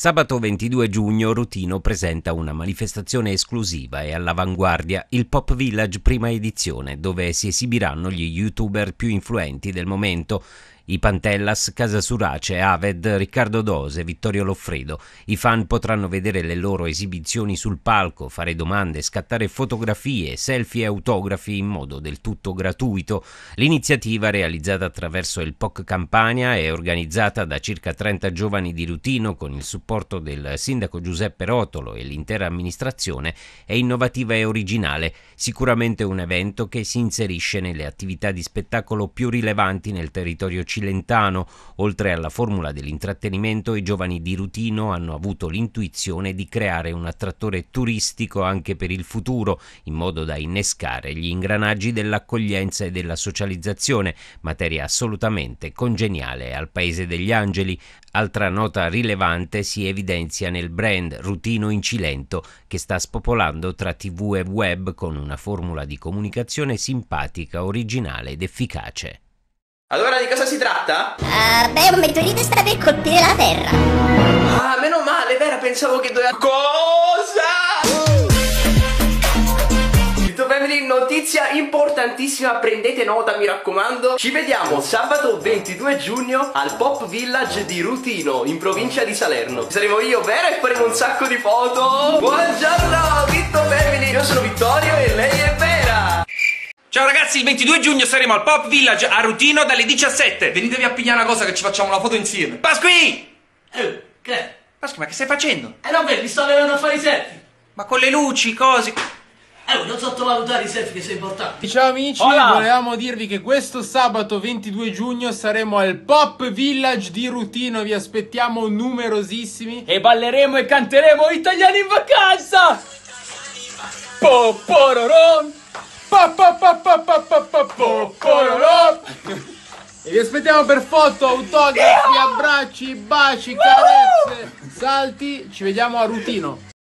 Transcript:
Sabato 22 giugno Rutino presenta una manifestazione esclusiva e all'avanguardia, il Pop Village prima edizione, dove si esibiranno gli youtuber più influenti del momento, i Pantellas, Casa Surace, Aved, Riccardo Dose, Vittorio Loffredo. I fan potranno vedere le loro esibizioni sul palco, fare domande, scattare fotografie, selfie e autografi in modo del tutto gratuito. L'iniziativa, realizzata attraverso il POC Campania, è organizzata da circa 30 giovani di Rutino con il supporto supporto del sindaco Giuseppe Rotolo e l'intera amministrazione, è innovativa e originale, sicuramente un evento che si inserisce nelle attività di spettacolo più rilevanti nel territorio cilentano. Oltre alla formula dell'intrattenimento, i giovani di Rutino hanno avuto l'intuizione di creare un attrattore turistico anche per il futuro, in modo da innescare gli ingranaggi dell'accoglienza e della socializzazione, materia assolutamente congeniale al Paese degli Angeli. Altra nota rilevante si si evidenzia nel brand rutino incilento che sta spopolando tra tv e web con una formula di comunicazione simpatica, originale ed efficace. Allora di cosa si tratta? Uh, beh, un meteorite sta per colpire la Terra. Ah, meno male, Vera, pensavo che doveva... Cosa? notizia importantissima, prendete nota mi raccomando. Ci vediamo sabato 22 giugno al Pop Village di Rutino, in provincia di Salerno. Ci saremo io, Vera, e faremo un sacco di foto. Buongiorno, Vitto Family, io sono Vittorio e lei è Vera. Ciao ragazzi, il 22 giugno saremo al Pop Village a Rutino dalle 17. Venitevi a pigliare una cosa che ci facciamo una foto insieme. Pasqui! Eh, che? Pasqui, ma che stai facendo? Eh no, beh, mi sto avendo a fare i selfie. Ma con le luci, cose... Eh, non sottovalutare i selfie che sei importanti. Ciao amici, Hola. volevamo dirvi che questo sabato 22 giugno saremo al Pop Village di Rutino, vi aspettiamo numerosissimi e balleremo e canteremo Italiani in vacanza. Popororon. Popororon. E vi aspettiamo per foto, autografi, abbracci, baci, carezze, salti. Ci vediamo a Rutino.